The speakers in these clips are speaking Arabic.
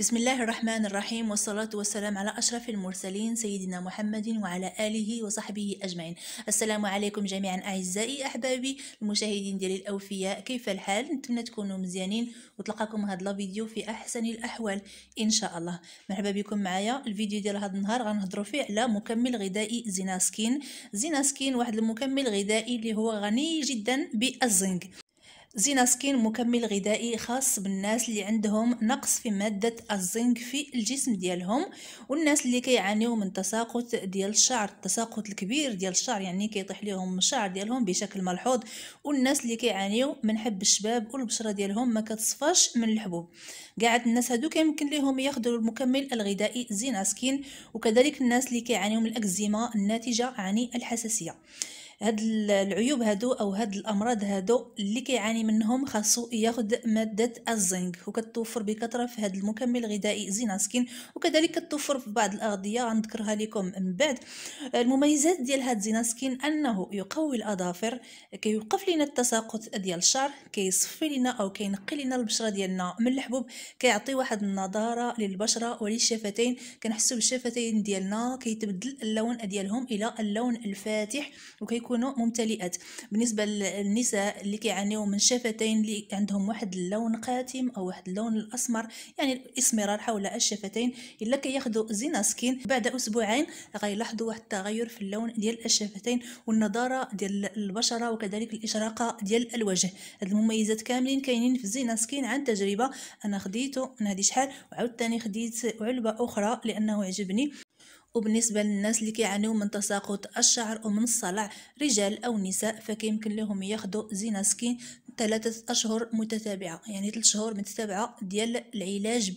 بسم الله الرحمن الرحيم والصلاة والسلام على أشرف المرسلين سيدنا محمد وعلى آله وصحبه أجمعين السلام عليكم جميعا أعزائي أحبابي المشاهدين ديال الأوفياء كيف الحال نتمنى تكونوا مزيانين وتلقاكم هذا الفيديو في أحسن الأحوال إن شاء الله مرحبا بكم معايا الفيديو ديال هذا النهار غنهضروا فيه على مكمل غذائي زيناسكين زيناسكين واحد المكمل غذائي اللي هو غني جدا بالزنك زيناسكين مكمل غذائي خاص بالناس اللي عندهم نقص في مادة الزنك في الجسم ديالهم والناس اللي كيعانيو من تساقط ديال الشعر التساقط الكبير ديال الشعر يعني كيطيح لهم الشعر ديالهم بشكل ملحوظ والناس اللي كيعانيو من حب الشباب والبشرة ديالهم ما كتصفاش من الحبوب قاعد الناس هادو كيمكن ليهم ياخذوا المكمل الغذائي زيناسكين وكذلك الناس اللي كيعانيو من الاكزيما الناتجة عن الحساسية هاد العيوب هادو او هاد الامراض هادو اللي كيعاني منهم خاصو ياخد ماده الزنك وكتوفر بكثره في هاد المكمل الغذائي زيناسكين وكذلك كتوفر في بعض الاغذيه غنذكرها لكم من بعد المميزات ديال هاد زيناسكين انه يقوي الاظافر كيوقف لنا التساقط ديال الشعر كيصفي لنا او كينقي لنا البشره ديالنا من الحبوب كيعطي واحد النضاره للبشره وللشفتين كنحسو بالشفتين ديالنا كيتبدل اللون ديالهم الى اللون الفاتح وكيكون يكونوا ممتلئات بالنسبه للنساء اللي كيعانيو من شفتين اللي عندهم واحد اللون قاتم او واحد اللون الاسمر يعني الاسمرار حول الشفتين الا كياخذوا زيناسكين بعد اسبوعين غيلاحظوا واحد التغير في اللون ديال الشفتين والنضاره ديال البشره وكذلك الاشراقه ديال الوجه هاد المميزات كاملين كاينين في زيناسكين عن تجربه انا خديته من هذه شحال وعاود تاني خديت علبه اخرى لانه عجبني وبالنسبة للناس اللي كيعانيو من تساقط الشعر ومن الصلع رجال أو نساء فكيمكن لهم ياخدوا سكين ثلاثة أشهر متتابعة يعني ثلاثة شهور متتابعة ديال العلاج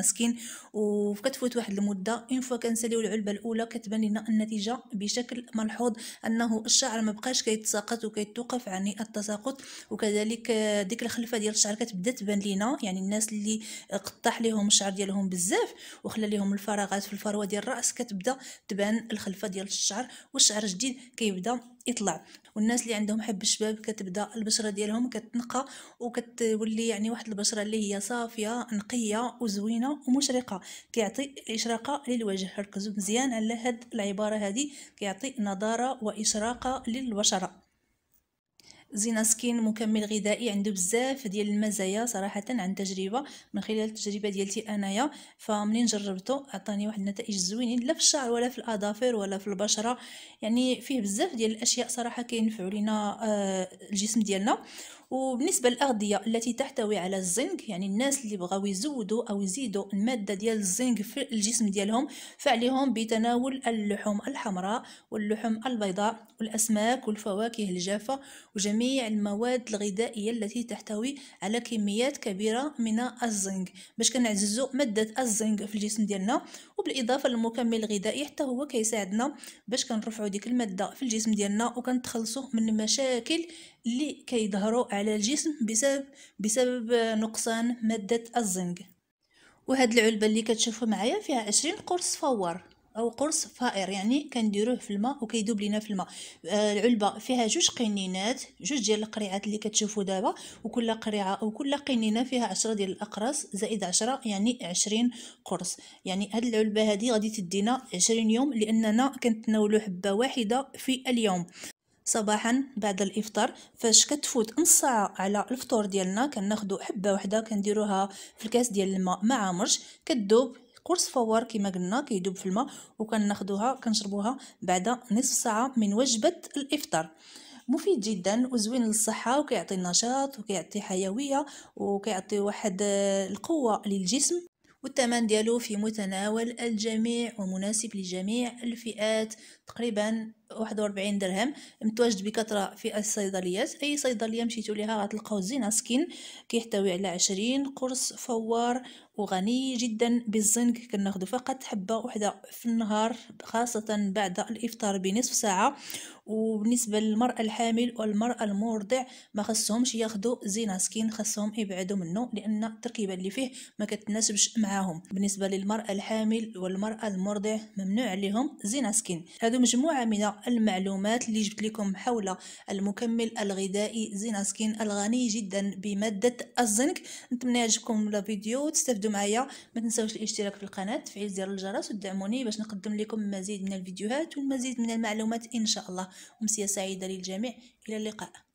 سكين وكتفوت واحد المدة إن فوا كنساليو العلبة الأولى كتبان لنا النتيجة بشكل ملحوظ أنه الشعر مبقاش كيتساقط وكيتوقف عن التساقط وكذلك ديك الخلفة ديال الشعر كتبدا تبان لينا يعني الناس اللي قطع ليهم الشعر ديالهم بزاف وخلى ليهم الفراغات في الفروة ديال الرأس كتبان تبدا تبان الخلفه ديال الشعر والشعر الجديد كيبدا يطلع والناس اللي عندهم حب الشباب كتبدا البشره ديالهم كتنقى وكتولي يعني واحد البشره اللي هي صافيه نقيه وزوينه ومشرقه كيعطي اشراقه للوجه ركزوا مزيان على هاد العباره هذه كيعطي نضاره واشراقه للبشره زيناسكين مكمل غذائي عنده بزاف ديال المزايا صراحه عن تجربه من خلال التجربه ديالتي انايا فمنين جربته عطاني واحد النتائج زوينين لا في الشعر ولا في الاظافر ولا في البشره يعني فيه بزاف ديال الاشياء صراحه كينفعوا لينا آه، الجسم ديالنا وبالنسبه للاغذيه التي تحتوي على الزنك يعني الناس اللي بغاو يزودوا او يزيدوا الماده ديال الزنك في الجسم ديالهم فعليهم بتناول اللحوم الحمراء واللحوم البيضاء والاسماك والفواكه الجافه وجميع المواد الغذائيه التي تحتوي على كميات كبيره من الزنك باش كنعززوا ماده الزنك في الجسم ديالنا وبالاضافه للمكمل الغذائي حتى هو كيساعدنا باش كنرفعوا ديك الماده في الجسم ديالنا وكنتخلصوا من المشاكل اللي كيظهروا على الجسم بسبب بسبب آه، نقصان مادة الزنك وهاد العلبة اللي كتشوفوا معايا فيها عشرين قرص فوار او قرص فائر يعني كنديروه في الماء وكيدوب لينا في الماء آه العلبه فيها جوج قنينات جوج ديال القريعات اللي كتشوفوا دابا وكل قريعه او كل قنينه فيها عشرة ديال الاقراص زائد عشرة يعني عشرين قرص يعني هاد العلبه هادي غادي تدينا عشرين يوم لاننا كنتناولو حبه واحده في اليوم صباحا بعد الافطار فاش كتفوت نص ساعه على الفطور ديالنا كناخذوا حبه وحده كنديروها في الكاس ديال الماء مع مرش كتذوب قرص فوار كما قلنا كيدوب في الماء وكناخذوها كنشربوها بعد نصف ساعه من وجبه الافطار مفيد جدا وزوين للصحه وكيعطي النشاط وكيعطي حيويه وكيعطي واحد القوه للجسم والثمن ديالو في متناول الجميع ومناسب لجميع الفئات تقريبا واحد درهم متواجد بكثرة في الصيدليات أي صيدلية مشيتو ليها غتلقاو زينة سكين كيحتوي على عشرين قرص فوار وغني جدا بالزنك كناخدو فقط حبة وحدة في النهار خاصة بعد الإفطار بنصف ساعة وبالنسبة للمرأة الحامل والمرأة المرضع ما خصهمش ياخدو زينة سكين خصهم يبعدوا منه لأن التركيبة اللي فيه ما كتناسبش معاهم بالنسبة للمرأة الحامل والمرأة المرضع ممنوع عليهم زينة سكين هذا هذه مجموعة من المعلومات اللي جبت لكم حول المكمل الغذائي زيناسكين الغني جدا بمادة الزنك نتمنى يعجبكم الفيديو وتستفدوا معايا ما تنسوش الاشتراك في القناة تفعيل زر الجرس وتدعموني باش نقدم لكم المزيد من الفيديوهات والمزيد من المعلومات إن شاء الله أمسية سعيدة للجميع إلى اللقاء